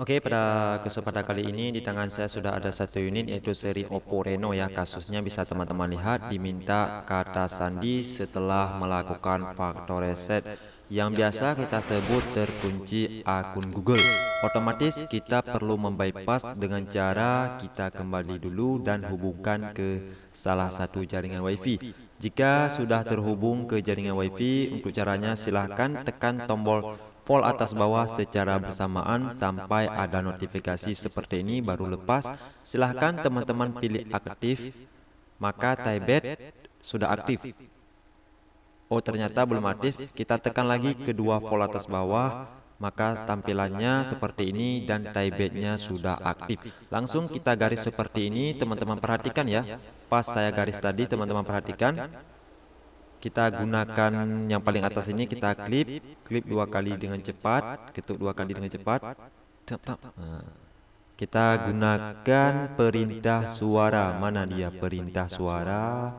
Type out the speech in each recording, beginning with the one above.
Oke, pada kesempatan kali ini di tangan saya sudah ada satu unit yaitu seri Oppo Reno ya. Kasusnya bisa teman-teman lihat diminta kata sandi setelah melakukan faktor reset yang biasa kita sebut terkunci akun Google. Otomatis kita perlu membypass dengan cara kita kembali dulu dan hubungkan ke salah satu jaringan WiFi. Jika sudah terhubung ke jaringan WiFi, untuk caranya silahkan tekan tombol Fall atas bawah secara bersamaan sampai ada notifikasi seperti ini baru lepas. Silahkan teman-teman pilih aktif, maka Tibet sudah aktif. Oh ternyata oh, belum aktif, kita tekan lagi kedua fall atas bawah, maka tampilannya seperti ini dan Tibetnya sudah aktif. Langsung kita garis seperti ini, teman-teman perhatikan ya. ya. Pas saya garis tadi, teman-teman perhatikan kita gunakan yang paling atas ini kita klip klip dua kali dengan cepat ketuk dua kali dengan cepat nah, nah, kita gunakan perintah suara mana dia perintah suara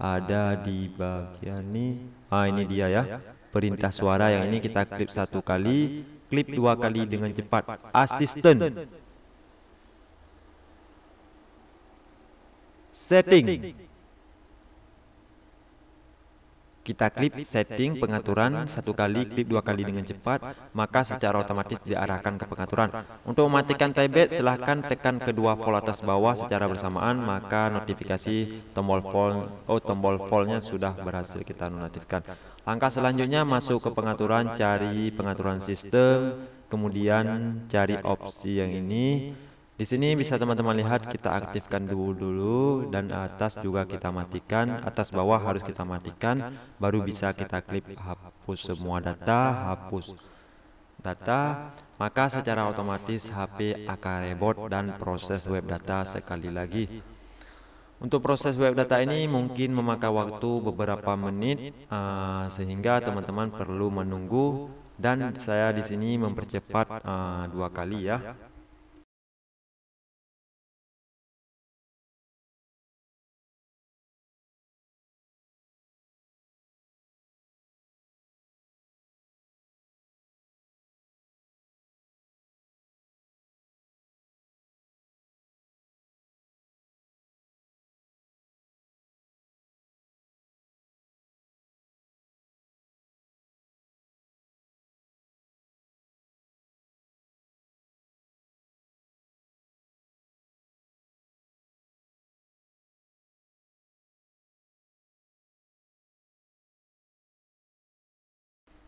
ada di bagian ini ah, ah ini dia ya, ya. perintah suara yang ini kita klip satu kali klip dua kali dengan cepat assistant setting kita klik setting pengaturan satu kali, klik dua kali dengan cepat, maka secara otomatis diarahkan ke pengaturan. Untuk mematikan tablet, silahkan tekan kedua volt atas bawah secara bersamaan, maka notifikasi tombol volt oh, oh tombol voltnya sudah berhasil kita nonaktifkan. Langkah selanjutnya masuk ke pengaturan, cari pengaturan sistem, kemudian cari opsi yang ini, di sini bisa teman-teman lihat kita aktifkan dulu dulu dan atas juga kita matikan, atas bawah harus kita matikan, baru bisa kita klik hapus semua data, hapus data, maka secara otomatis HP akan reboot dan proses web data sekali lagi. Untuk proses web data ini mungkin memakan waktu beberapa menit eh, sehingga teman-teman perlu menunggu dan saya di sini mempercepat eh, dua kali ya.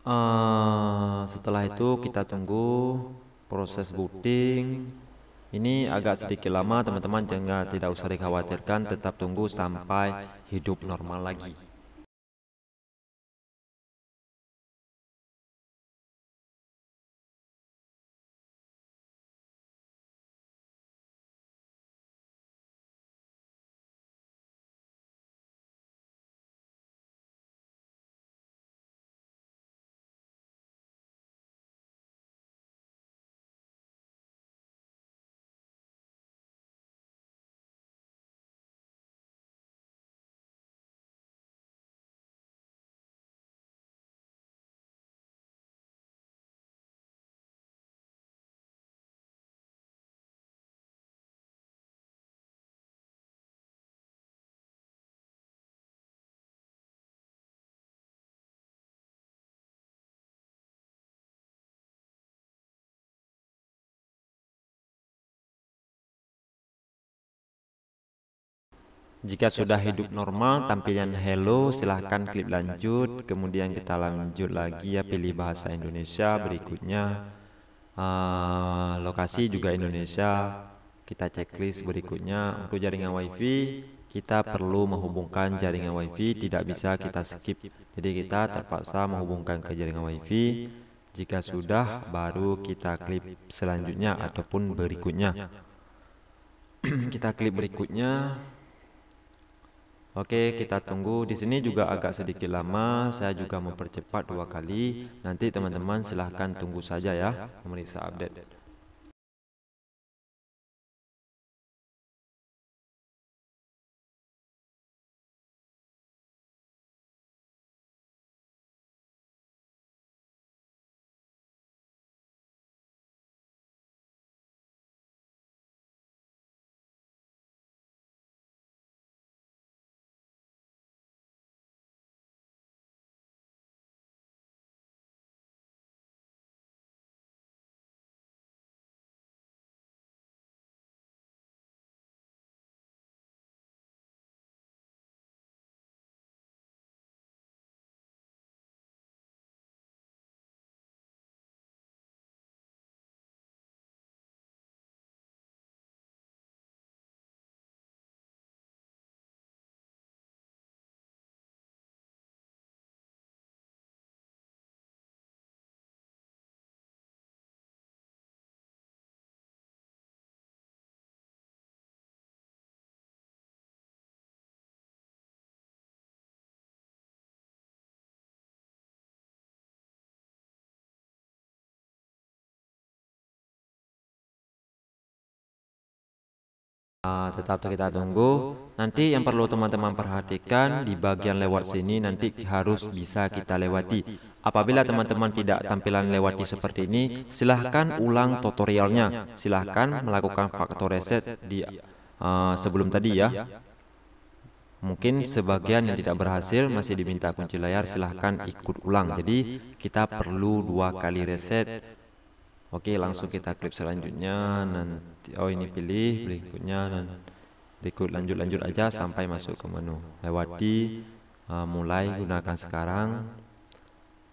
Eh, setelah itu kita tunggu proses booting ini agak sedikit lama teman-teman jangan tidak usah dikhawatirkan tetap tunggu sampai hidup normal lagi Jika sudah hidup normal, tampilan hello, silahkan klik lanjut. Kemudian kita lanjut lagi ya, ya pilih bahasa Indonesia. Berikutnya, uh, lokasi juga Indonesia. Kita checklist berikutnya untuk jaringan WiFi. Kita perlu menghubungkan jaringan WiFi, tidak bisa kita skip. Jadi kita terpaksa menghubungkan ke jaringan WiFi. Jika sudah, baru kita klik selanjutnya ataupun berikutnya. kita klik berikutnya. Oke, kita tunggu. Di sini juga agak sedikit lama. Saya juga mempercepat dua kali. Nanti teman-teman silahkan tunggu saja ya, ya memeriksa update. Ah, tetap kita tunggu. Nanti yang perlu teman-teman perhatikan di bagian lewat sini nanti harus bisa kita lewati. Apabila teman-teman tidak tampilan lewati seperti ini, silahkan ulang tutorialnya. Silahkan melakukan faktor reset di uh, sebelum tadi ya. Mungkin sebagian yang tidak berhasil masih diminta kunci layar, silahkan ikut ulang. Jadi kita perlu dua kali reset Oke, langsung kita klik selanjutnya. Nanti oh ini oh, pilih berikutnya dan ikut lanjut-lanjut aja sampai masuk ke menu. Lewati uh, mulai gunakan sekarang.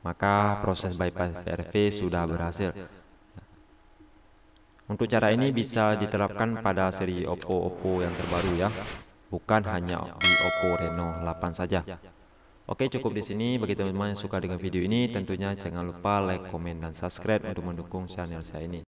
Maka proses bypass PRV sudah berhasil. Untuk cara ini bisa diterapkan pada seri Oppo Oppo yang terbaru ya. Bukan hanya di Oppo Reno 8 saja. Iya. Oke cukup di sini bagi teman-teman yang suka dengan video ini tentunya jangan lupa like, komen, dan subscribe untuk mendukung channel saya ini.